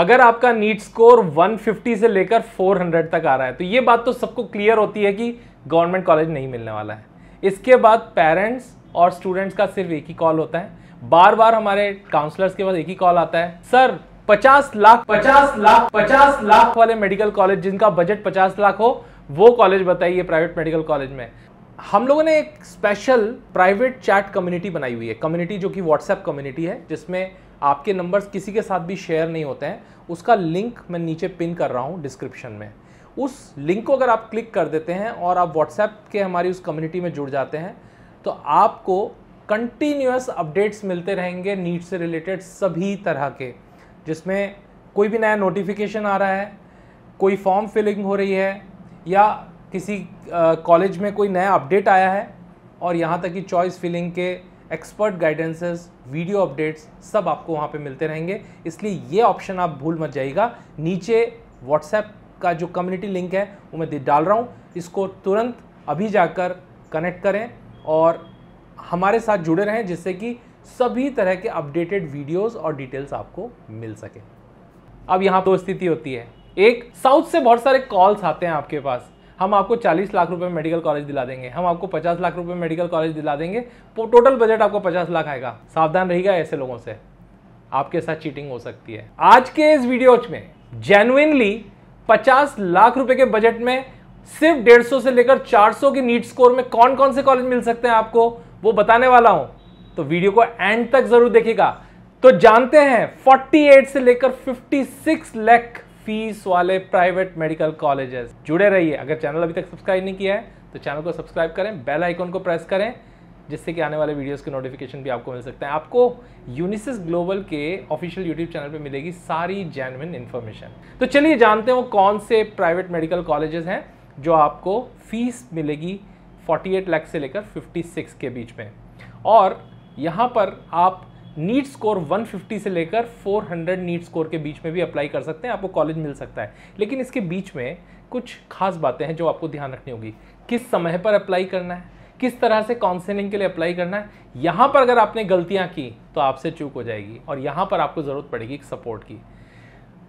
अगर आपका NEET score 150 से लेकर 400 तक आ रहा है तो ये बात तो सबको क्लियर होती है कि गवर्नमेंट कॉलेज नहीं मिलने वाला है इसके बाद पेरेंट्स और स्टूडेंट्स का सिर्फ एक ही कॉल होता है बार बार हमारे काउंसलर्स के पास एक ही कॉल आता है सर 50 लाख 50 लाख 50 लाख वाले मेडिकल कॉलेज जिनका बजट 50 लाख हो वो कॉलेज बताइए प्राइवेट मेडिकल कॉलेज में हम लोगों ने एक स्पेशल प्राइवेट चैट कम्युनिटी बनाई हुई है कम्युनिटी जो कि व्हाट्सएप कम्युनिटी है जिसमें आपके नंबर्स किसी के साथ भी शेयर नहीं होते हैं उसका लिंक मैं नीचे पिन कर रहा हूँ डिस्क्रिप्शन में उस लिंक को अगर आप क्लिक कर देते हैं और आप व्हाट्सएप के हमारी उस कम्युनिटी में जुड़ जाते हैं तो आपको कंटिन्यूस अपडेट्स मिलते रहेंगे नीट से रिलेटेड सभी तरह के जिसमें कोई भी नया नोटिफिकेशन आ रहा है कोई फॉर्म फिलिंग हो रही है या किसी कॉलेज में कोई नया अपडेट आया है और यहाँ तक कि चॉइस फिलिंग के एक्सपर्ट गाइडेंसेस वीडियो अपडेट्स सब आपको वहाँ पे मिलते रहेंगे इसलिए ये ऑप्शन आप भूल मत जाइएगा नीचे व्हाट्सएप का जो कम्युनिटी लिंक है वो मैं डाल रहा हूँ इसको तुरंत अभी जाकर कनेक्ट करें और हमारे साथ जुड़े रहें जिससे कि सभी तरह के अपडेटेड वीडियोस और डिटेल्स आपको मिल सके अब यहाँ दो स्थिति होती है एक साउथ से बहुत सारे कॉल्स आते हैं आपके पास हम आपको चालीस लाख रुपए मेडिकल कॉलेज दिला देंगे हम आपको पचास लाख रुपए मेडिकल कॉलेज दिला देंगे टोटल बजट आपको पचास लाख आएगा सावधान रहेगा ऐसे लोगों से आपके साथ चीटिंग हो सकती है आज के इस वीडियो में जेनुइनली 50 लाख रुपए के बजट में सिर्फ डेढ़ से लेकर चार की नीट स्कोर में कौन कौन से कॉलेज मिल सकते हैं आपको वो बताने वाला हूं तो वीडियो को एंड तक जरूर देखेगा तो जानते हैं 48 से लेकर 56 लाख फीस वाले प्राइवेट मेडिकल कॉलेजेस जुड़े रहिए अगर चैनल अभी तक सब्सक्राइब नहीं किया है तो चैनल को सब्सक्राइब करें बेल आइकॉन को प्रेस करें जिससे कि आने वाले वीडियोस के नोटिफिकेशन भी आपको मिल सकते हैं आपको यूनिसेस ग्लोबल के ऑफिशियल यूट्यूब चैनल पे मिलेगी सारी जेनविन इन्फॉर्मेशन तो चलिए जानते हैं वो कौन से प्राइवेट मेडिकल कॉलेजेस हैं जो आपको फीस मिलेगी 48 लाख से लेकर 56 के बीच में और यहाँ पर आप नीट स्कोर 150 से लेकर 400 नीट स्कोर के बीच में भी अप्लाई कर सकते हैं आपको कॉलेज मिल सकता है लेकिन इसके बीच में कुछ खास बातें हैं जो आपको ध्यान रखनी होगी किस समय पर अप्लाई करना है किस तरह से काउंसलिंग के लिए अप्लाई करना है यहाँ पर अगर आपने गलतियाँ की तो आपसे चूक हो जाएगी और यहाँ पर आपको ज़रूरत पड़ेगी सपोर्ट की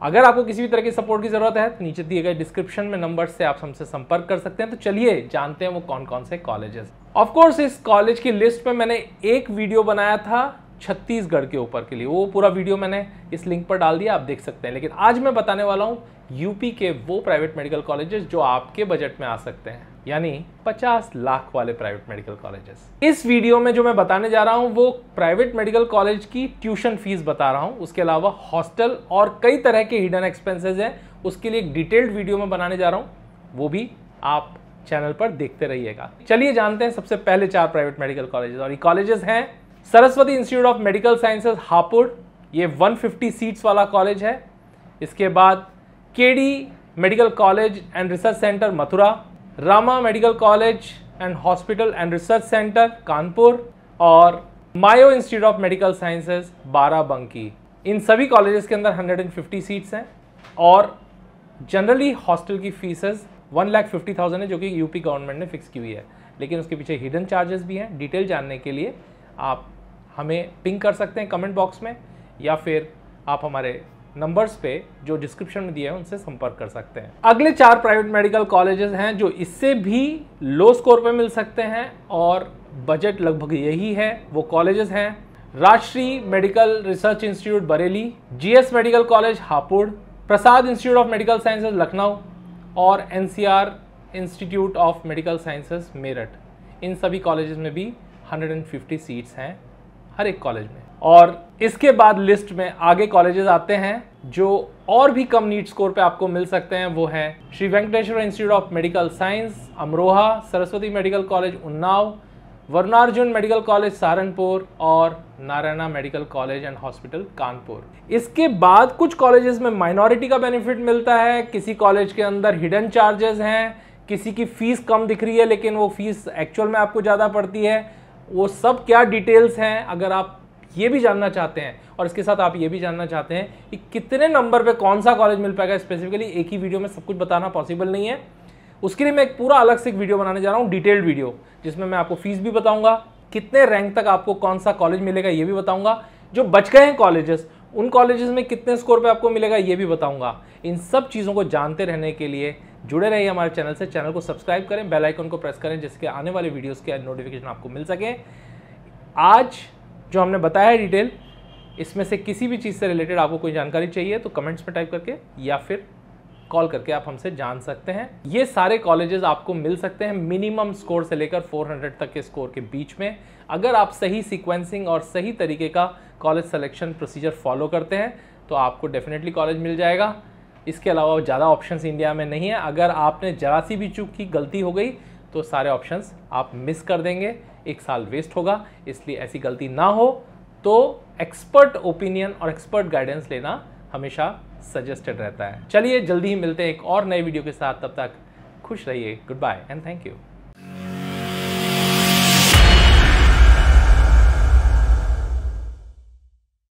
अगर आपको किसी भी तरह की सपोर्ट की ज़रूरत है तो नीचे दिए गए डिस्क्रिप्शन में नंबर से आप हमसे संपर्क कर सकते हैं तो चलिए जानते हैं वो कौन कौन से कॉलेजेस ऑफकोर्स इस कॉलेज की लिस्ट में मैंने एक वीडियो बनाया था छत्तीसगढ़ के ऊपर के लिए वो पूरा वीडियो मैंने इस लिंक पर डाल दिया आप देख सकते हैं लेकिन आज मैं बताने वाला हूँ यूपी के वो प्राइवेट मेडिकल कॉलेजेस जो आपके बजट में आ सकते हैं यानी 50 लाख वाले प्राइवेट मेडिकल कॉलेजेस इस वीडियो में जो मैं बताने जा रहा हूँ वो प्राइवेट मेडिकल कॉलेज की ट्यूशन फीस बता रहा हूँ उसके अलावा हॉस्टल और कई तरह के हिडन एक्सपेंसेस हैं उसके लिए एक डिटेल्ड वीडियो में बनाने जा रहा हूँ वो भी आप चैनल पर देखते रहिएगा चलिए जानते हैं सबसे पहले चार प्राइवेट मेडिकल कॉलेजेस और ये कॉलेजेस हैं Saraswati Institute of Medical Sciences Hapur ये 150 सीट्स वाला कॉलेज है इसके बाद KD Medical College and Research Centre Mathura Rama Medical College and Hospital and Research Centre Kanpur और Mayo Institute of Medical Sciences Barabanki इन सभी कॉलेजेस के अंदर 150 सीट्स हैं और जनरली हॉस्टल की fees one lakh fifty thousand है जो कि यूपी गवर्नमेंट ने फिक्स की हुई है लेकिन उसके पीछे हिडन चार्जेस भी हैं डिटेल जानने के लिए आप हमें पिंक कर सकते हैं कमेंट बॉक्स में या फिर आप हमारे नंबर्स पे जो डिस्क्रिप्शन में दिए हैं उनसे संपर्क कर सकते हैं अगले चार प्राइवेट मेडिकल कॉलेजेस हैं जो इससे भी लो स्कोर पे मिल सकते हैं और बजट लगभग यही है वो कॉलेजेस हैं Rashtriya Medical Research Institute Bareilly GS Medical College Hapur Prasad Institute of Medical Sciences Lucknow और NCR Institute of Medical Sciences Meerut इन सभी कॉलेजेस में भी 150 सीट्स हैं हर एक कॉलेज में और इसके बाद लिस्ट में आगे कॉलेजेस आते हैं जो और भी कम नीट स्कोर पे आपको मिल सकते हैं वो हैं Shri Venkateshwara Institute of Medical Science Amroha Saraswati Medical College Unnao Varunarjun Medical College Saharanpur और Narayana Medical College and Hospital Kanpur इसके बाद कुछ कॉलेजेस में माइनॉरिटी का बेनिफिट मिलता है किसी कॉलेज के अंदर हिडन चार्जेस हैं किसी की फीस कम दिख रही है लेकिन वो फीस एक्चुअल में आपको ज़्यादा पड़ती है वो सब क्या डिटेल्स हैं अगर आप ये भी जानना चाहते हैं और इसके साथ आप ये भी जानना चाहते हैं कि कितने नंबर पे कौन सा कॉलेज मिल पाएगा स्पेसिफिकली एक ही वीडियो में सब कुछ बताना पॉसिबल नहीं है उसके लिए मैं एक पूरा अलग से एक वीडियो बनाने जा रहा हूँ डिटेल्ड वीडियो जिसमें मैं आपको फीस भी बताऊंगा कितने रैंक तक आपको कौन सा कॉलेज मिलेगा ये भी बताऊंगा जो बच गए हैं कॉलेजेस उन कॉलेजेस में कितने स्कोर पे आपको मिलेगा ये भी बताऊंगा इन सब चीज़ों को जानते रहने के लिए जुड़े रहिए हमारे चैनल से चैनल को सब्सक्राइब करें बेल आइकन को प्रेस करें जिसके आने वाले वीडियोस के नोटिफिकेशन आपको मिल सके आज जो हमने बताया डिटेल इसमें से किसी भी चीज़ से रिलेटेड आपको कोई जानकारी चाहिए तो कमेंट्स में टाइप करके या फिर कॉल करके आप हमसे जान सकते हैं ये सारे कॉलेजेस आपको मिल सकते हैं मिनिमम स्कोर से लेकर 400 तक के स्कोर के बीच में अगर आप सही सीक्वेंसिंग और सही तरीके का कॉलेज सिलेक्शन प्रोसीजर फॉलो करते हैं तो आपको डेफिनेटली कॉलेज मिल जाएगा इसके अलावा ज़्यादा ऑप्शंस इंडिया में नहीं है अगर आपने जरा सी भी चूक की गलती हो गई तो सारे ऑप्शंस आप मिस कर देंगे एक साल वेस्ट होगा इसलिए ऐसी गलती ना हो तो एक्सपर्ट ओपिनियन और एक्सपर्ट गाइडेंस लेना हमेशा सजेस्टेड रहता है चलिए जल्दी ही मिलते हैं एक और नए वीडियो के साथ तब तक खुश रहिए good bye and thank you